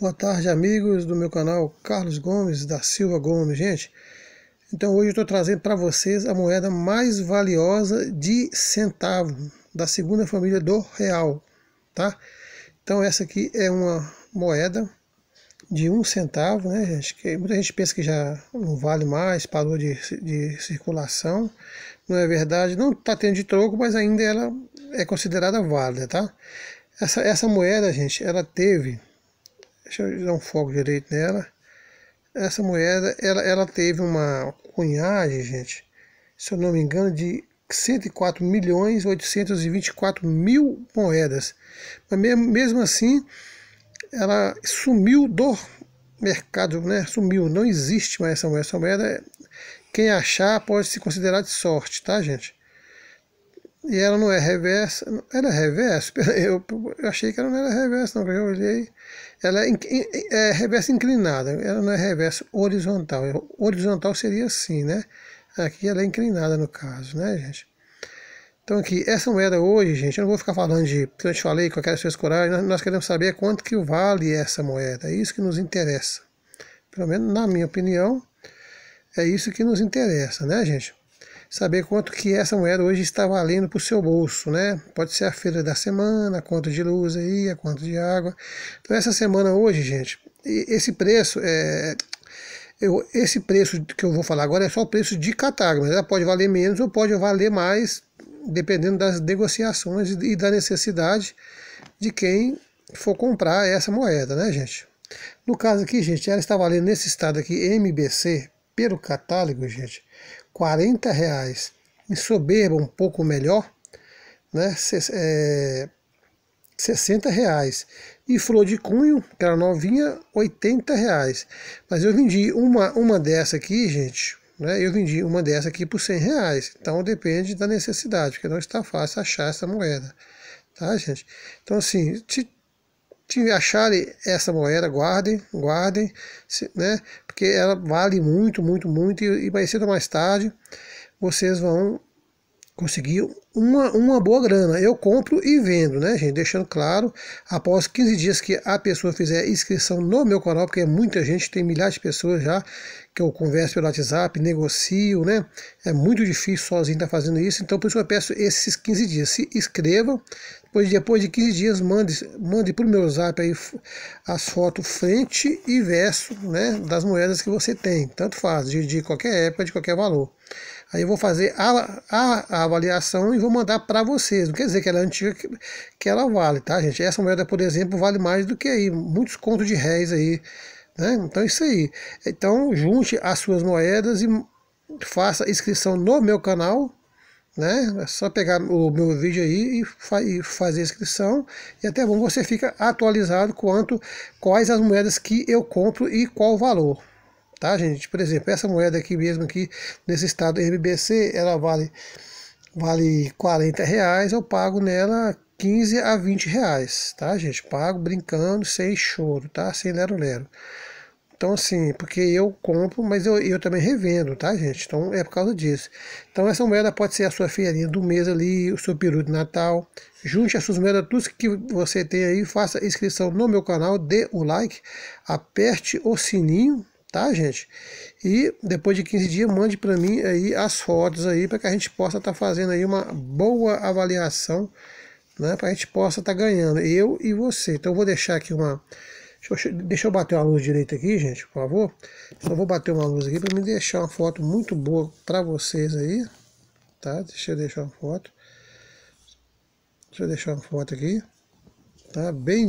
Boa tarde, amigos do meu canal Carlos Gomes, da Silva Gomes. Gente, então hoje eu estou trazendo para vocês a moeda mais valiosa de centavo, da segunda família do real, tá? Então essa aqui é uma moeda de um centavo, né, gente? Que muita gente pensa que já não vale mais, parou de, de circulação. Não é verdade, não está tendo de troco, mas ainda ela é considerada válida, tá? Essa, essa moeda, gente, ela teve Deixa eu dar um foco direito nela. Essa moeda, ela, ela teve uma cunhagem, gente, se eu não me engano, de 104 milhões 824 mil moedas. Mas mesmo, mesmo assim, ela sumiu do mercado, né? Sumiu, não existe mais essa moeda. Essa moeda, quem achar pode se considerar de sorte, tá, gente? E ela não é reversa. ela reversa? Eu, eu achei que ela não era reversa, não. Eu olhei. Ela é, é reversa inclinada. Ela não é reversa horizontal. Horizontal seria assim, né? Aqui ela é inclinada no caso, né, gente? Então aqui, essa moeda hoje, gente, eu não vou ficar falando de, que eu te falei, qualquer suas coragem, nós, nós queremos saber quanto que vale essa moeda, é isso que nos interessa. Pelo menos na minha opinião, é isso que nos interessa, né, gente? saber quanto que essa moeda hoje está valendo para o seu bolso, né? Pode ser a feira da semana, a conta de luz aí, a conta de água. Então essa semana hoje, gente, esse preço é eu, esse preço que eu vou falar agora é só o preço de catálogo, mas ela pode valer menos ou pode valer mais, dependendo das negociações e da necessidade de quem for comprar essa moeda, né, gente? No caso aqui, gente, ela está valendo nesse estado aqui, MBC, pelo catálogo, gente, 40 reais em soberba um pouco melhor, né, é, 60 reais. E flor de cunho, que era novinha, 80 reais. Mas eu vendi uma, uma dessa aqui, gente, né, eu vendi uma dessa aqui por 100 reais. Então depende da necessidade, porque não está fácil achar essa moeda. Tá, gente? Então, assim, se, se acharem essa moeda, guardem, guardem, se, né? porque ela vale muito, muito, muito e, e mais cedo ou mais tarde vocês vão conseguir uma, uma boa grana. Eu compro e vendo, né, gente? Deixando claro, após 15 dias que a pessoa fizer inscrição no meu canal, porque é muita gente, tem milhares de pessoas já que eu converso pelo WhatsApp, negocio, né? É muito difícil sozinho estar tá fazendo isso, então por isso eu peço esses 15 dias. Se inscrevam, depois, depois de 15 dias mande, mande para o meu zap aí as fotos frente e verso, né? Das moedas que você tem, tanto faz, de, de qualquer época, de qualquer valor. Aí eu vou fazer a, a, a avaliação e vou vou mandar para vocês. Não quer dizer que ela é antiga que, que ela vale, tá, gente? Essa moeda, por exemplo, vale mais do que aí muitos contos de réis aí, né? Então é isso aí. Então junte as suas moedas e faça inscrição no meu canal, né? É só pegar o meu vídeo aí e, fa e fazer inscrição. E até bom você fica atualizado quanto quais as moedas que eu compro e qual o valor. Tá, gente? Por exemplo, essa moeda aqui mesmo aqui nesse estado MBC, ela vale vale 40 reais, eu pago nela 15 a 20 reais, tá, gente? Pago brincando, sem choro, tá? Sem lero-lero. Então, assim, porque eu compro, mas eu, eu também revendo, tá, gente? Então, é por causa disso. Então, essa moeda pode ser a sua feirinha do mês ali, o seu peru de Natal. Junte as suas moedas, tudo que você tem aí. Faça inscrição no meu canal, dê o like, aperte o sininho, tá, gente? E depois de 15 dias, mande para mim aí as fotos aí para que a gente possa estar tá fazendo aí uma boa avaliação, né, para a gente possa estar tá ganhando, eu e você. Então vou deixar aqui uma deixa eu, deixa eu bater uma luz direita aqui, gente, por favor. Só vou bater uma luz aqui para me deixar uma foto muito boa para vocês aí, tá? Deixa eu deixar uma foto. Deixa eu deixar uma foto aqui, tá? Bem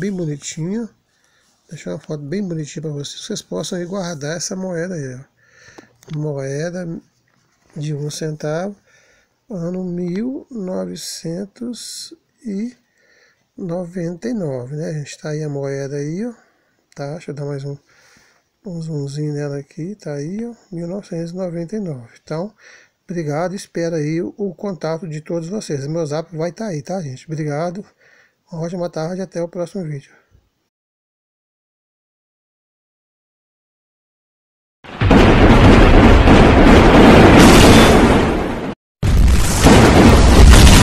bem bonitinha deixar uma foto bem bonitinha para vocês, vocês possam guardar essa moeda aí, ó. Moeda de um centavo, ano 1999, né? A gente tá aí a moeda aí, ó, tá? Deixa eu dar mais um, um zoomzinho nela aqui, tá aí, ó, 1999. Então, obrigado, espero aí o, o contato de todos vocês. Meu zap vai estar tá aí, tá, gente? Obrigado, uma ótima tarde, até o próximo vídeo.